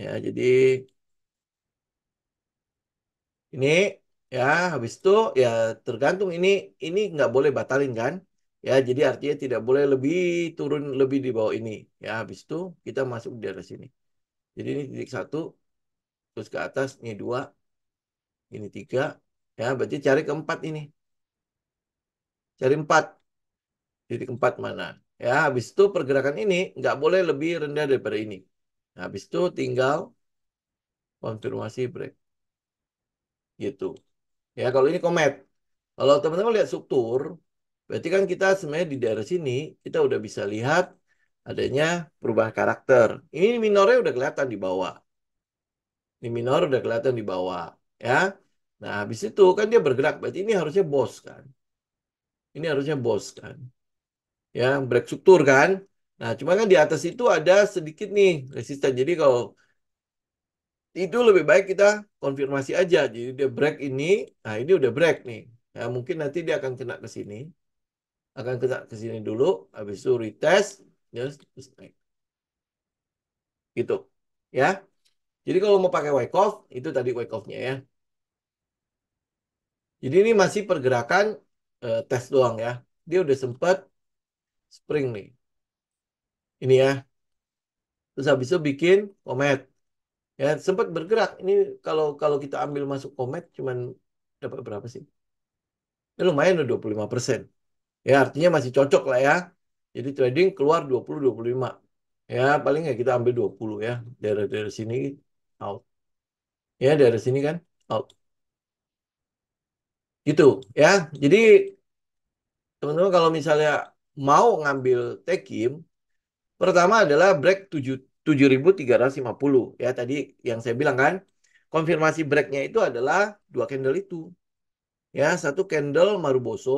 Ya, jadi ini ya habis itu ya tergantung ini ini nggak boleh batalin kan ya jadi artinya tidak boleh lebih turun lebih di bawah ini ya habis itu kita masuk di atas sini jadi ini titik satu terus ke atas ini dua ini tiga ya berarti cari keempat ini cari empat titik empat mana ya habis itu pergerakan ini nggak boleh lebih rendah daripada ini nah, habis itu tinggal konfirmasi break gitu Ya, kalau ini komet. Kalau teman-teman lihat struktur, berarti kan kita sebenarnya di daerah sini kita udah bisa lihat adanya perubahan karakter. Ini minornya udah kelihatan di bawah. Ini minor udah kelihatan di bawah, ya. Nah, habis itu kan dia bergerak. Berarti ini harusnya bos kan. Ini harusnya bos kan. Ya, break struktur kan. Nah, cuma kan di atas itu ada sedikit nih resisten. Jadi kalau itu lebih baik kita konfirmasi aja. Jadi dia break ini, nah ini udah break nih. ya mungkin nanti dia akan kena ke sini. Akan kena ke sini dulu, habis itu retest, terus naik. Gitu. Ya. Jadi kalau mau pakai wake off, itu tadi wake off ya. Jadi ini masih pergerakan eh, tes doang ya. Dia udah sempat spring nih. Ini ya. Terus habis itu bikin komet ya sempat bergerak ini kalau kalau kita ambil masuk komet cuman dapat berapa sih ya, lumayan loh 25 persen ya artinya masih cocok lah ya jadi trading keluar 20-25 ya paling ya kita ambil 20 ya dari dari sini out ya dari sini kan out gitu ya jadi teman-teman kalau misalnya mau ngambil take tekim pertama adalah break 7 7.350 ya tadi yang saya bilang kan konfirmasi breaknya itu adalah dua candle itu ya satu candle Maruboso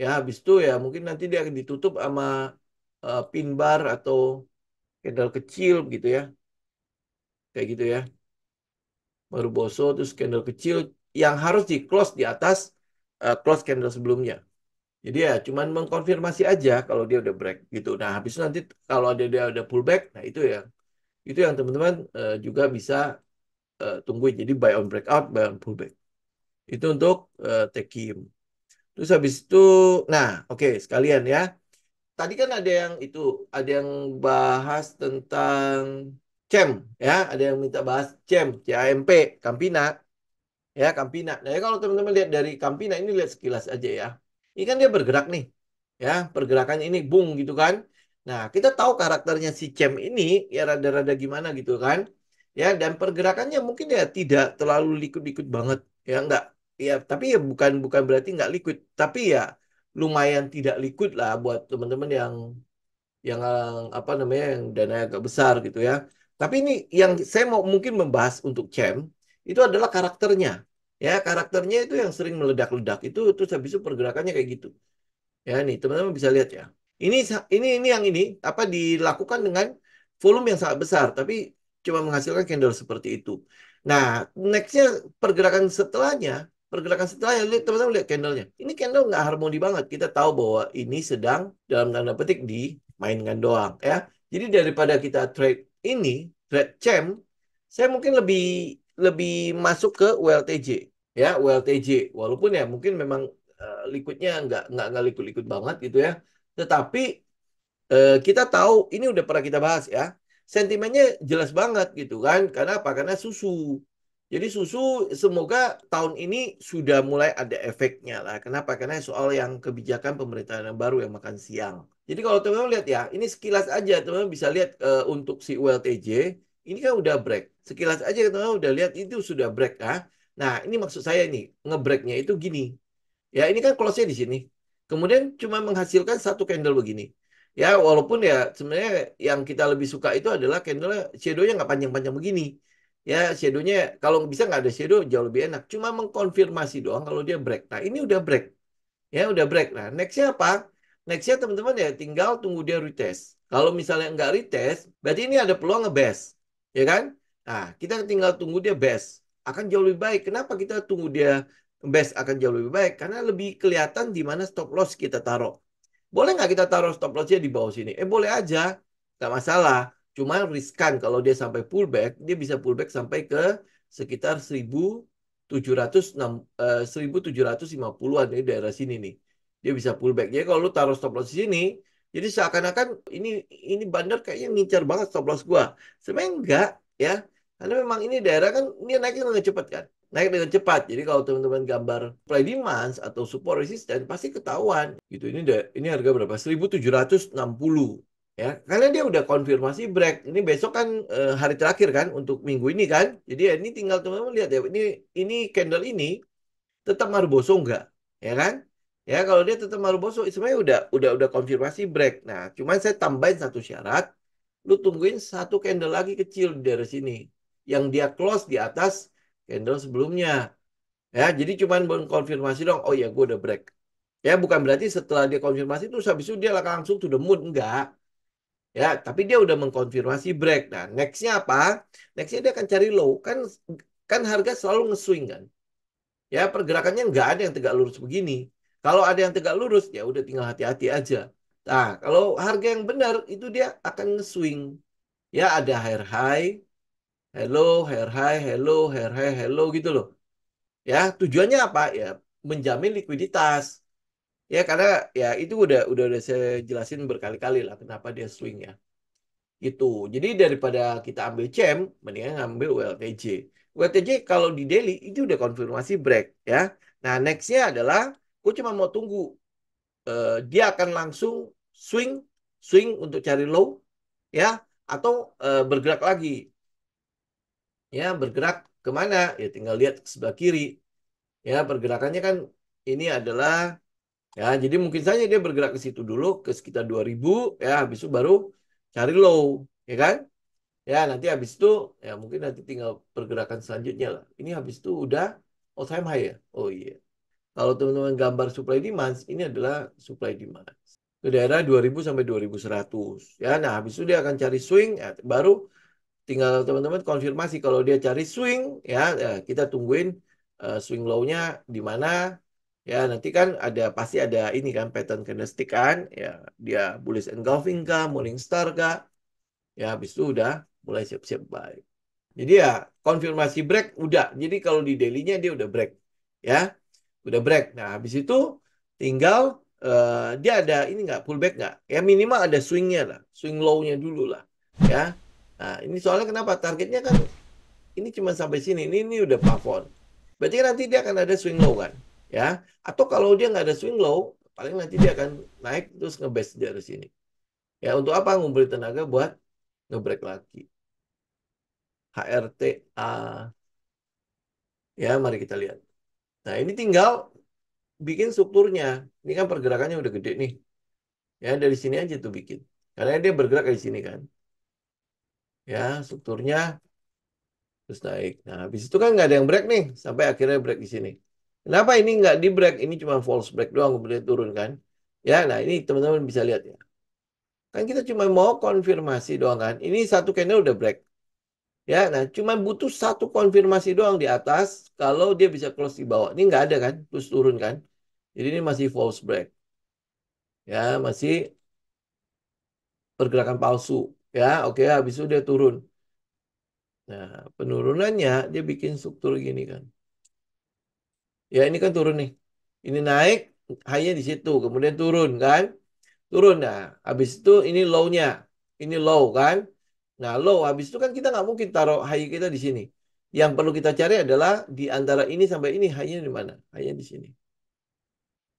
ya habis itu ya mungkin nanti dia akan ditutup sama uh, pin bar atau candle kecil gitu ya kayak gitu ya Maruboso terus candle kecil yang harus di close di atas uh, close candle sebelumnya jadi ya cuman mengkonfirmasi aja kalau dia udah break gitu. Nah habis itu nanti kalau ada dia udah pullback, nah itu yang itu yang teman-teman uh, juga bisa uh, tungguin. Jadi buy on breakout, buy on pullback. Itu untuk uh, eh, Tekim. Terus habis itu, nah oke okay, sekalian ya. Tadi kan ada yang itu, ada yang bahas tentang CEM ya, ada yang minta bahas CEM, CAMP, Kampina. Ya, Kampina. Nah, ya kalau teman-teman lihat dari Kampina ini lihat sekilas aja ya ini kan dia bergerak nih. Ya, pergerakannya ini bung gitu kan. Nah, kita tahu karakternya si Cem ini ya rada-rada gimana gitu kan. Ya, dan pergerakannya mungkin ya tidak terlalu liquid-liquid banget. Ya, enggak. Ya, tapi ya bukan bukan berarti enggak liquid, tapi ya lumayan tidak liquid lah buat teman-teman yang yang apa namanya yang dana agak besar gitu ya. Tapi ini yang saya mau mungkin membahas untuk Cem itu adalah karakternya ya karakternya itu yang sering meledak-ledak itu terus habis itu pergerakannya kayak gitu ya nih teman-teman bisa lihat ya ini ini ini yang ini apa dilakukan dengan volume yang sangat besar tapi cuma menghasilkan candle seperti itu nah nextnya pergerakan setelahnya pergerakan setelahnya lihat teman-teman lihat candlenya ini candle nggak harmoni banget kita tahu bahwa ini sedang dalam tanda petik dimainkan doang ya jadi daripada kita trade ini trade champ saya mungkin lebih lebih masuk ke WLTJ ya WLTJ walaupun ya mungkin memang uh, liquidnya nggak nggak nggak liquid-liquid banget gitu ya tetapi uh, kita tahu ini udah pernah kita bahas ya sentimennya jelas banget gitu kan karena apa karena susu jadi susu semoga tahun ini sudah mulai ada efeknya lah. Kenapa? Karena soal yang kebijakan pemerintahan yang baru yang makan siang. Jadi kalau teman-teman lihat ya, ini sekilas aja teman-teman bisa lihat uh, untuk si WLTJ ini kan udah break. Sekilas aja kita udah lihat itu sudah break ah. Nah, ini maksud saya nih, ngebreaknya itu gini. Ya, ini kan close-nya di sini. Kemudian cuma menghasilkan satu candle begini. Ya, walaupun ya sebenarnya yang kita lebih suka itu adalah candle shadow-nya nggak panjang-panjang begini. Ya, shadow-nya kalau bisa nggak ada shadow jauh lebih enak. Cuma mengkonfirmasi doang kalau dia break. Nah, ini udah break. Ya, udah break. Nah, next-nya apa? Next-nya teman-teman ya tinggal tunggu dia retest. Kalau misalnya nggak retest, berarti ini ada peluang nge-best ya kan? Nah, kita tinggal tunggu dia best. Akan jauh lebih baik. Kenapa kita tunggu dia best akan jauh lebih baik? Karena lebih kelihatan di mana stop loss kita taruh. Boleh nggak kita taruh stop lossnya di bawah sini? Eh, boleh aja. Nggak masalah. Cuma riskan kalau dia sampai pullback, dia bisa pullback sampai ke sekitar 1700 1750-an eh, di daerah sini nih. Dia bisa pullback. Jadi kalau lu taruh stop loss di sini, jadi seakan-akan ini ini bandar kayaknya ngincar banget stop loss gua. Sebenarnya enggak ya. Karena memang ini daerah kan ini naiknya dengan cepat kan. Naik dengan cepat. Jadi kalau teman-teman gambar play demand atau support resistance pasti ketahuan gitu. Ini ini harga berapa? 1760 ya karena dia udah konfirmasi break ini besok kan e, hari terakhir kan untuk minggu ini kan jadi ya, ini tinggal teman-teman lihat ya ini ini candle ini tetap marboso enggak ya kan Ya, kalau dia tetap malu bosok, sebenarnya udah udah udah konfirmasi break. Nah, cuman saya tambahin satu syarat, lu tungguin satu candle lagi kecil dari sini yang dia close di atas candle sebelumnya. Ya, jadi cuman konfirmasi dong, oh ya gua udah break. Ya, bukan berarti setelah dia konfirmasi itu habis itu dia langsung to the moon, enggak. Ya, tapi dia udah mengkonfirmasi break. Nah, nextnya apa? Nextnya dia akan cari low. Kan kan harga selalu ngeswing kan. Ya, pergerakannya nggak ada yang tegak lurus begini. Kalau ada yang tegak lurus, ya udah tinggal hati-hati aja. Nah, kalau harga yang benar itu dia akan nge-swing. Ya ada hair high, hello, hair high, hello, hair high, hello gitu loh. Ya, tujuannya apa? Ya menjamin likuiditas. Ya karena ya itu udah udah udah saya jelasin berkali-kali lah kenapa dia swing ya. Itu. Jadi daripada kita ambil CEM, mendingan ngambil WLTJ. WLTJ kalau di daily itu udah konfirmasi break ya. Nah, nextnya adalah gue cuma mau tunggu uh, dia akan langsung swing swing untuk cari low ya atau uh, bergerak lagi ya bergerak kemana ya tinggal lihat ke sebelah kiri ya pergerakannya kan ini adalah ya jadi mungkin saja dia bergerak ke situ dulu ke sekitar 2000 ya habis itu baru cari low ya kan ya nanti habis itu ya mungkin nanti tinggal pergerakan selanjutnya lah ini habis itu udah all time high ya oh iya yeah. Kalau teman-teman gambar supply demand, ini adalah supply demand. Ke daerah 2000 sampai 2100. Ya, nah habis itu dia akan cari swing, ya, baru tinggal teman-teman konfirmasi kalau dia cari swing, ya, ya kita tungguin uh, swing low-nya di mana. Ya, nanti kan ada pasti ada ini kan pattern candlestick kan, ya dia bullish engulfing kah, morning star kah. Ya, habis itu udah mulai siap-siap baik Jadi ya konfirmasi break udah. Jadi kalau di dailynya dia udah break. Ya, udah break. Nah, habis itu tinggal uh, dia ada ini nggak pullback nggak? Ya minimal ada swingnya lah, swing low-nya dulu lah, ya. Nah, ini soalnya kenapa targetnya kan ini cuma sampai sini, ini ini udah plafon. Berarti kan nanti dia akan ada swing low kan, ya? Atau kalau dia nggak ada swing low, paling nanti dia akan naik terus ngebase dari sini. Ya untuk apa ngumpulin tenaga buat ngebreak lagi. HRTA. Ya, mari kita lihat. Nah, ini tinggal bikin strukturnya. Ini kan pergerakannya udah gede nih. Ya, dari sini aja tuh bikin. Karena dia bergerak dari sini kan. Ya, strukturnya terus naik. Nah, habis itu kan nggak ada yang break nih. Sampai akhirnya break di sini. Kenapa ini nggak di break? Ini cuma false break doang kemudian turun kan. Ya, nah ini teman-teman bisa lihat ya. Kan kita cuma mau konfirmasi doang kan. Ini satu candle udah break. Ya, nah cuma butuh satu konfirmasi doang di atas kalau dia bisa close di bawah. Ini nggak ada kan, terus turun kan. Jadi ini masih false break. Ya, masih pergerakan palsu. Ya, oke, okay, habis itu dia turun. Nah, penurunannya dia bikin struktur gini kan. Ya, ini kan turun nih. Ini naik, hanya di situ, kemudian turun kan. Turun, nah habis itu ini low-nya. Ini low kan Nah, low habis itu kan kita nggak mungkin taruh high kita di sini. Yang perlu kita cari adalah di antara ini sampai ini high-nya di mana? High-nya di sini.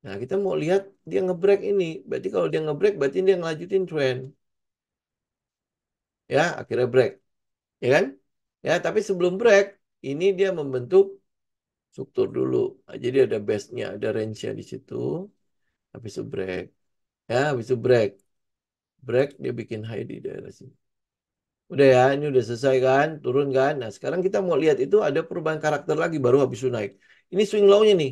Nah, kita mau lihat dia ngebreak ini. Berarti kalau dia ngebreak berarti dia ngelanjutin trend. Ya, akhirnya break. Ya kan? Ya, tapi sebelum break ini dia membentuk struktur dulu. Nah, jadi ada base-nya, ada range-nya di situ. Habis itu break. Ya, habis itu break. Break dia bikin high di daerah sini. Udah ya, ini udah selesai kan, turun kan. Nah, sekarang kita mau lihat itu ada perubahan karakter lagi baru habis itu naik. Ini swing low-nya nih.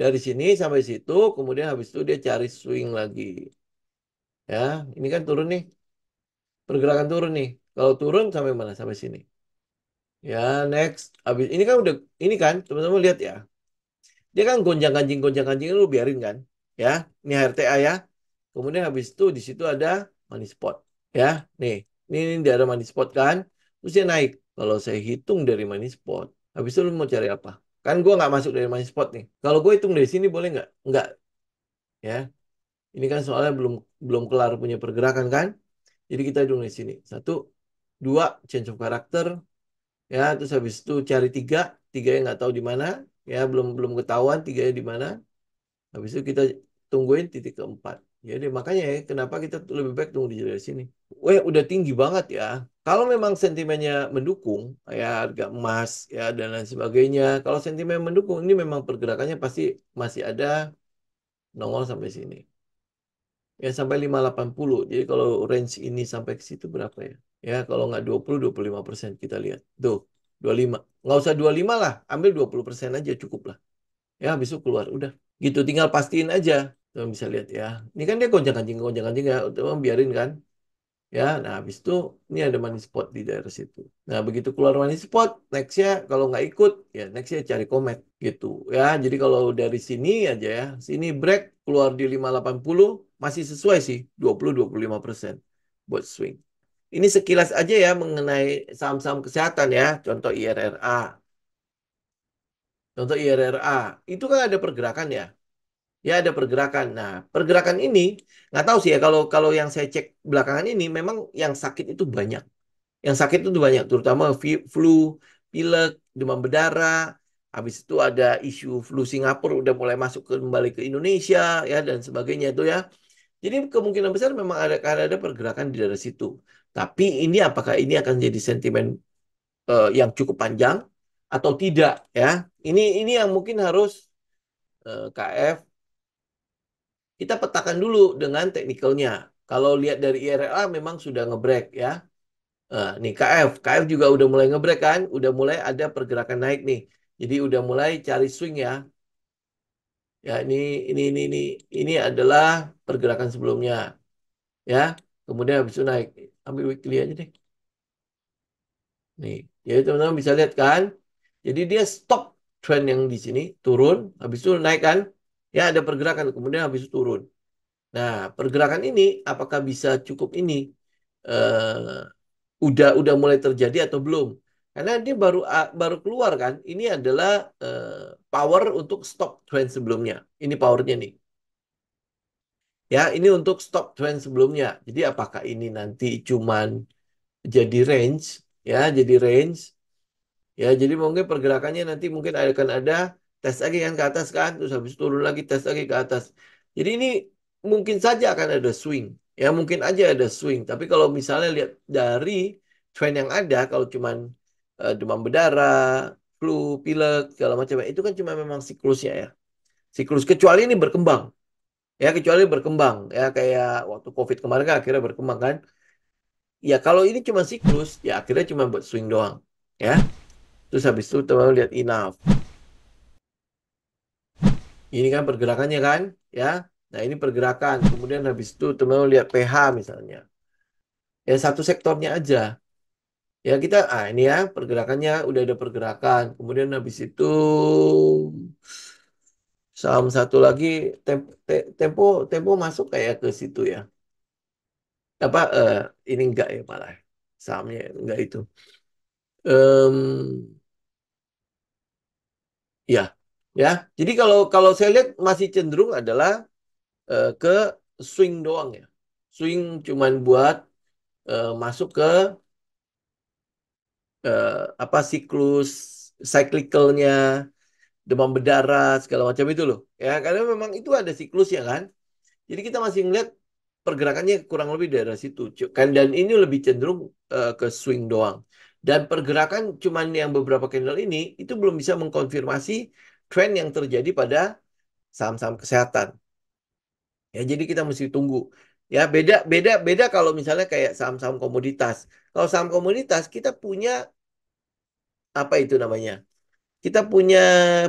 Dari sini sampai situ, kemudian habis itu dia cari swing lagi. Ya, ini kan turun nih. Pergerakan turun nih. Kalau turun sampai mana? Sampai sini. Ya, next. Habis ini kan udah ini kan, teman-teman lihat ya. Dia kan gonjang-ganjing gonjang-ganjing lu biarin kan. Ya, ini HRTA ya. Kemudian habis itu di situ ada money spot. Ya, nih ini di daerah money spot kan terus naik kalau saya hitung dari money spot habis itu lu mau cari apa kan gue nggak masuk dari money spot nih kalau gue hitung dari sini boleh nggak nggak ya ini kan soalnya belum belum kelar punya pergerakan kan jadi kita hitung dari sini satu dua change of character ya terus habis itu cari tiga tiga yang nggak tahu di mana ya belum belum ketahuan tiga di mana habis itu kita tungguin titik keempat ya Jadi makanya ya, kenapa kita lebih baik tunggu di dari sini. Weh, udah tinggi banget ya. Kalau memang sentimennya mendukung, ya harga emas ya dan lain sebagainya. Kalau sentimen mendukung, ini memang pergerakannya pasti masih ada nongol sampai sini. Ya sampai 580. Jadi kalau range ini sampai ke situ berapa ya? Ya kalau nggak 20-25 persen kita lihat. Tuh, 25. Nggak usah 25 lah, ambil 20 persen aja cukup lah. Ya habis itu keluar, udah. Gitu, tinggal pastiin aja teman bisa lihat ya ini kan dia gonjang anjing gonjang anjing ya teman biarin kan ya nah habis itu ini ada money spot di daerah situ nah begitu keluar money spot nextnya kalau nggak ikut ya nextnya cari komet gitu ya jadi kalau dari sini aja ya sini break keluar di 580 masih sesuai sih 20-25 persen buat swing ini sekilas aja ya mengenai saham-saham kesehatan ya contoh IRRA contoh IRRA itu kan ada pergerakan ya ya ada pergerakan. Nah, pergerakan ini nggak tahu sih ya kalau kalau yang saya cek belakangan ini memang yang sakit itu banyak. Yang sakit itu banyak, terutama flu, pilek, demam berdarah, habis itu ada isu flu Singapura udah mulai masuk kembali ke Indonesia ya dan sebagainya itu ya. Jadi kemungkinan besar memang ada ada pergerakan di daerah situ. Tapi ini apakah ini akan jadi sentimen uh, yang cukup panjang atau tidak ya? Ini ini yang mungkin harus uh, eh, KF kita petakan dulu dengan teknikalnya. Kalau lihat dari IRLA memang sudah ngebreak ya. Uh, nih KF, KF juga udah mulai ngebreak kan, udah mulai ada pergerakan naik nih. Jadi udah mulai cari swing ya. Ya ini ini ini ini ini adalah pergerakan sebelumnya. Ya, kemudian habis itu naik. Ambil weekly aja deh. Nih, jadi ya, teman-teman bisa lihat kan. Jadi dia stop trend yang di sini turun, habis itu naik kan. Ya, ada pergerakan kemudian habis itu turun. Nah, pergerakan ini apakah bisa cukup ini uh, udah udah mulai terjadi atau belum? Karena dia baru ah, baru keluar kan. Ini adalah uh, power untuk stop trend sebelumnya. Ini powernya nih. Ya, ini untuk stop trend sebelumnya. Jadi apakah ini nanti cuman jadi range ya, jadi range. Ya, jadi mungkin pergerakannya nanti mungkin akan ada tes lagi kan ke atas kan, terus habis turun lagi tes lagi ke atas. Jadi ini mungkin saja akan ada swing. Ya mungkin aja ada swing. Tapi kalau misalnya lihat dari trend yang ada, kalau cuman uh, demam berdarah, flu, pilek, segala macam, itu kan cuma memang siklusnya ya. Siklus kecuali ini berkembang. Ya kecuali berkembang ya kayak waktu Covid kemarin kan akhirnya berkembang kan. Ya kalau ini cuma siklus, ya akhirnya cuma buat swing doang, ya. Terus habis itu teman-teman lihat enough. Ini kan pergerakannya kan, ya. Nah, ini pergerakan. Kemudian habis itu teman-teman lihat pH misalnya. Ya, satu sektornya aja. Ya, kita ah ini ya pergerakannya udah ada pergerakan. Kemudian habis itu saham satu lagi tempo tempo, tempo masuk kayak ke situ ya. Apa uh, ini enggak ya malah sahamnya enggak itu. Um, ya, Ya, jadi kalau kalau saya lihat masih cenderung adalah uh, ke swing doang ya. Swing cuman buat uh, masuk ke uh, apa siklus cyclicalnya demam berdarah segala macam itu loh. Ya, karena memang itu ada siklus ya kan. Jadi kita masih melihat pergerakannya kurang lebih dari situ. Kan dan ini lebih cenderung uh, ke swing doang. Dan pergerakan cuman yang beberapa candle ini itu belum bisa mengkonfirmasi Trend yang terjadi pada saham-saham kesehatan. Ya, jadi kita mesti tunggu. Ya, beda beda beda kalau misalnya kayak saham-saham komoditas. Kalau saham komoditas kita punya apa itu namanya? Kita punya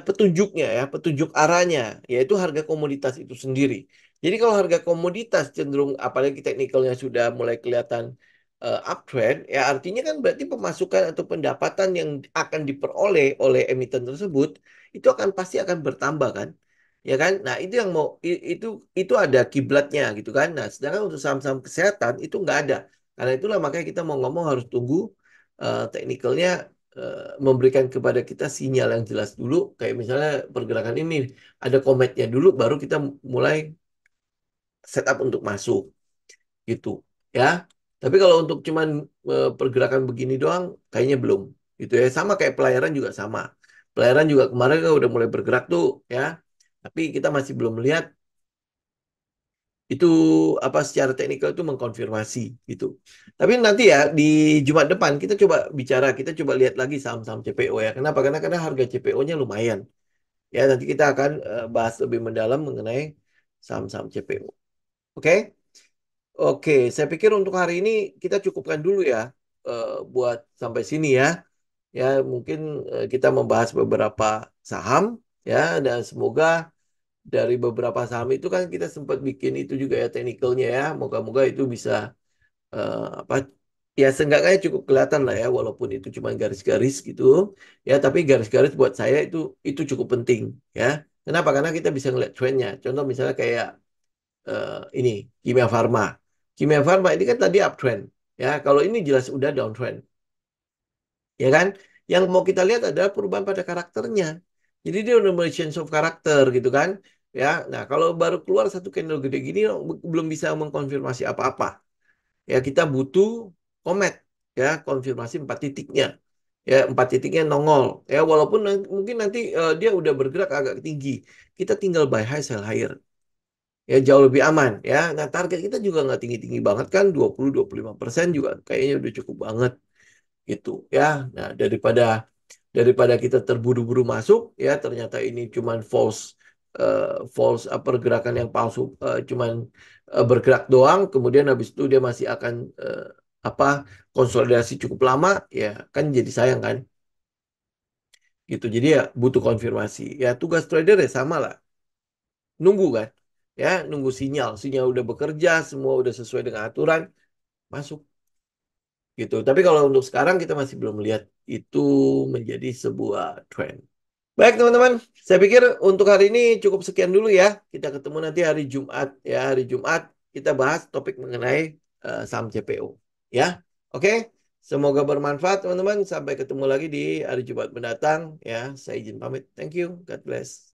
petunjuknya ya, petunjuk arahnya, yaitu harga komoditas itu sendiri. Jadi kalau harga komoditas cenderung apalagi teknikalnya sudah mulai kelihatan uh, eh, uptrend ya artinya kan berarti pemasukan atau pendapatan yang akan diperoleh oleh emiten tersebut itu akan pasti akan bertambah kan ya kan nah itu yang mau itu itu ada kiblatnya gitu kan nah sedangkan untuk saham-saham kesehatan itu nggak ada karena itulah makanya kita mau ngomong harus tunggu uh, teknikalnya eh, memberikan kepada kita sinyal yang jelas dulu kayak misalnya pergerakan ini ada kometnya dulu baru kita mulai setup untuk masuk gitu ya tapi kalau untuk cuman eh, pergerakan begini doang, kayaknya belum. Gitu ya. Sama kayak pelayaran juga sama. Pelayaran juga kemarin kan udah mulai bergerak tuh ya. Tapi kita masih belum melihat itu apa secara teknikal itu mengkonfirmasi gitu. Tapi nanti ya di Jumat depan kita coba bicara, kita coba lihat lagi saham-saham CPO ya. Kenapa? Karena karena harga CPO-nya lumayan. Ya, nanti kita akan eh, bahas lebih mendalam mengenai saham-saham CPO. Oke? Okay? Oke, saya pikir untuk hari ini kita cukupkan dulu ya eh, buat sampai sini ya. Ya, mungkin eh, kita membahas beberapa saham ya dan semoga dari beberapa saham itu kan kita sempat bikin itu juga ya teknikalnya ya. Moga-moga itu bisa eh, apa ya seenggaknya cukup kelihatan lah ya walaupun itu cuma garis-garis gitu ya tapi garis-garis buat saya itu itu cukup penting ya. Kenapa? Karena kita bisa ngeliat trennya. Contoh misalnya kayak uh, ini kimia farma Kimia Farma ini kan tadi uptrend. Ya, kalau ini jelas udah downtrend. Ya kan? Yang mau kita lihat adalah perubahan pada karakternya. Jadi dia udah mulai change of character, gitu kan. Ya, nah kalau baru keluar satu candle gede gini belum bisa mengkonfirmasi apa-apa. Ya, kita butuh komet ya, konfirmasi empat titiknya. Ya, empat titiknya nongol. Ya, walaupun nanti, mungkin nanti uh, dia udah bergerak agak tinggi. Kita tinggal buy high sell higher ya jauh lebih aman ya. Nah target kita juga nggak tinggi-tinggi banget kan 20-25 juga kayaknya udah cukup banget gitu ya. Nah daripada daripada kita terburu-buru masuk ya ternyata ini cuma false uh, false uh, pergerakan yang palsu uh, cuman uh, bergerak doang kemudian habis itu dia masih akan uh, apa konsolidasi cukup lama ya kan jadi sayang kan gitu jadi ya butuh konfirmasi ya tugas trader ya sama lah nunggu kan ya nunggu sinyal sinyal udah bekerja semua udah sesuai dengan aturan masuk gitu tapi kalau untuk sekarang kita masih belum melihat itu menjadi sebuah tren baik teman-teman saya pikir untuk hari ini cukup sekian dulu ya kita ketemu nanti hari Jumat ya hari Jumat kita bahas topik mengenai uh, saham CPO ya oke okay? Semoga bermanfaat teman-teman. Sampai ketemu lagi di hari Jumat mendatang. Ya, saya izin pamit. Thank you. God bless.